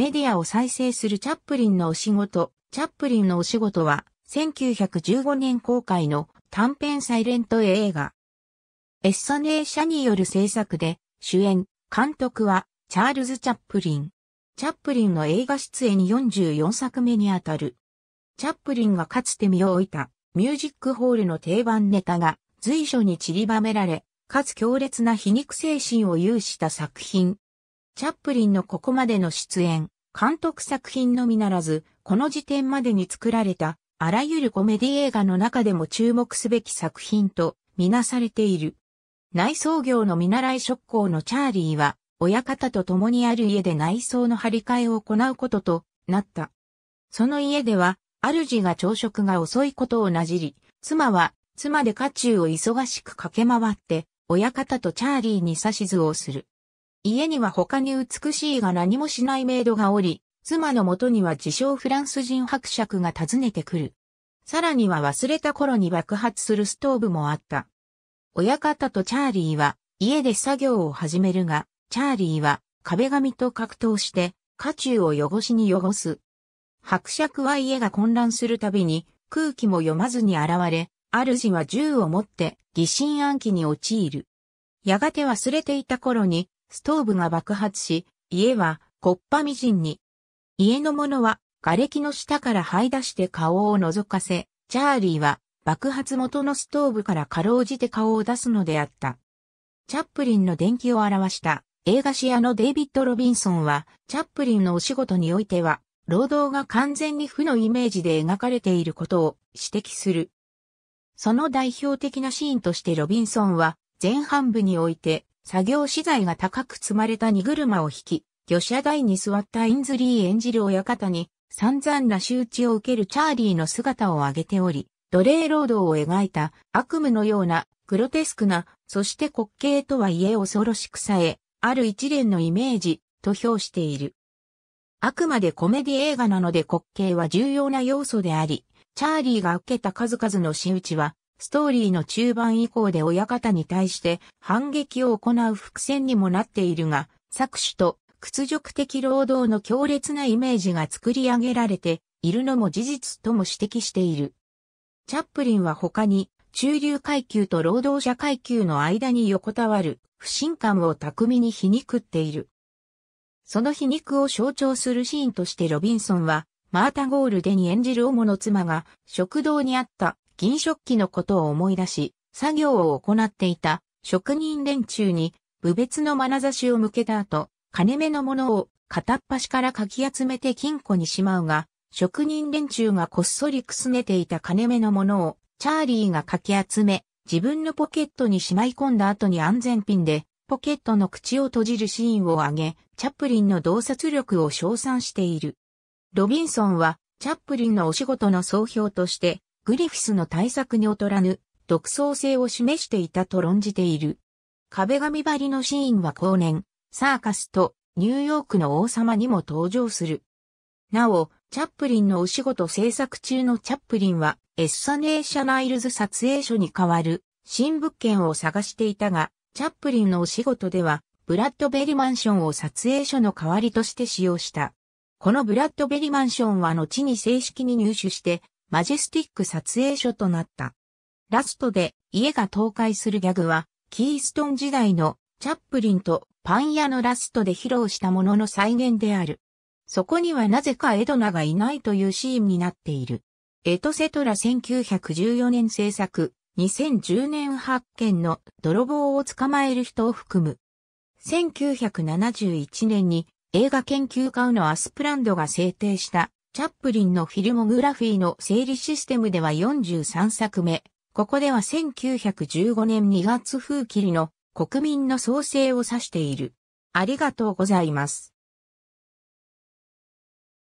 メディアを再生するチャップリンのお仕事。チャップリンのお仕事は、1915年公開の短編サイレント映画。エッサネー社による制作で、主演、監督は、チャールズ・チャップリン。チャップリンの映画出演44作目にあたる。チャップリンがかつて身を置いた、ミュージックホールの定番ネタが、随所に散りばめられ、かつ強烈な皮肉精神を有した作品。チャップリンのここまでの出演、監督作品のみならず、この時点までに作られた、あらゆるコメディ映画の中でも注目すべき作品と、みなされている。内装業の見習い職工のチャーリーは、親方と共にある家で内装の張り替えを行うこととなった。その家では、主が朝食が遅いことをなじり、妻は、妻で家中を忙しく駆け回って、親方とチャーリーに指図をする。家には他に美しいが何もしないメイドがおり、妻の元には自称フランス人伯爵が訪ねてくる。さらには忘れた頃に爆発するストーブもあった。親方とチャーリーは家で作業を始めるが、チャーリーは壁紙と格闘して家中を汚しに汚す。伯爵は家が混乱するたびに空気も読まずに現れ、主は銃を持って疑心暗鬼に陥る。やがて忘れていた頃にストーブが爆発し、家はこっぱみじんに。家の者は瓦礫の下から這い出して顔を覗かせ、チャーリーは爆発元のストーブからかろうじて顔を出すのであった。チャップリンの伝記を表した映画史屋のデイビッド・ロビンソンは、チャップリンのお仕事においては、労働が完全に負のイメージで描かれていることを指摘する。その代表的なシーンとしてロビンソンは前半部において作業資材が高く積まれた荷車を引き、魚車台に座ったインズリー演じる親方に、散々な仕打ちを受けるチャーリーの姿を挙げており、奴隷労働を描いた悪夢のような、グロテスクな、そして滑稽とはいえ恐ろしくさえ、ある一連のイメージ、と評している。あくまでコメディ映画なので滑稽は重要な要素であり、チャーリーが受けた数々の仕打ちは、ストーリーの中盤以降で親方に対して反撃を行う伏線にもなっているが、作詞と屈辱的労働の強烈なイメージが作り上げられているのも事実とも指摘している。チャップリンは他に中流階級と労働者階級の間に横たわる不信感を巧みに皮肉っている。その皮肉を象徴するシーンとしてロビンソンはマータ・ゴールデに演じる主の妻が食堂にあった銀食器のことを思い出し、作業を行っていた職人連中に、部別の眼差しを向けた後、金目のものを片っ端からかき集めて金庫にしまうが、職人連中がこっそりくすねていた金目のものを、チャーリーがかき集め、自分のポケットにしまい込んだ後に安全ピンで、ポケットの口を閉じるシーンを挙げ、チャップリンの洞察力を称賛している。ロビンソンは、チャップリンのお仕事の総評として、グリフィスの対策に劣らぬ独創性を示していたと論じている。壁紙張りのシーンは後年、サーカスとニューヨークの王様にも登場する。なお、チャップリンのお仕事制作中のチャップリンは、エッサネーシャナイルズ撮影所に代わる新物件を探していたが、チャップリンのお仕事では、ブラッドベリマンションを撮影所の代わりとして使用した。このブラッドベリマンションは後に正式に入手して、マジェスティック撮影所となった。ラストで家が倒壊するギャグは、キーストン時代のチャップリンとパン屋のラストで披露したものの再現である。そこにはなぜかエドナがいないというシーンになっている。エトセトラ1914年制作、2010年発見の泥棒を捕まえる人を含む。1971年に映画研究家のアスプランドが制定したチャップリンのフィルモグラフィーの整理システムでは43作目。ここでは1915年2月風切りの国民の創生を指している。ありがとうございます。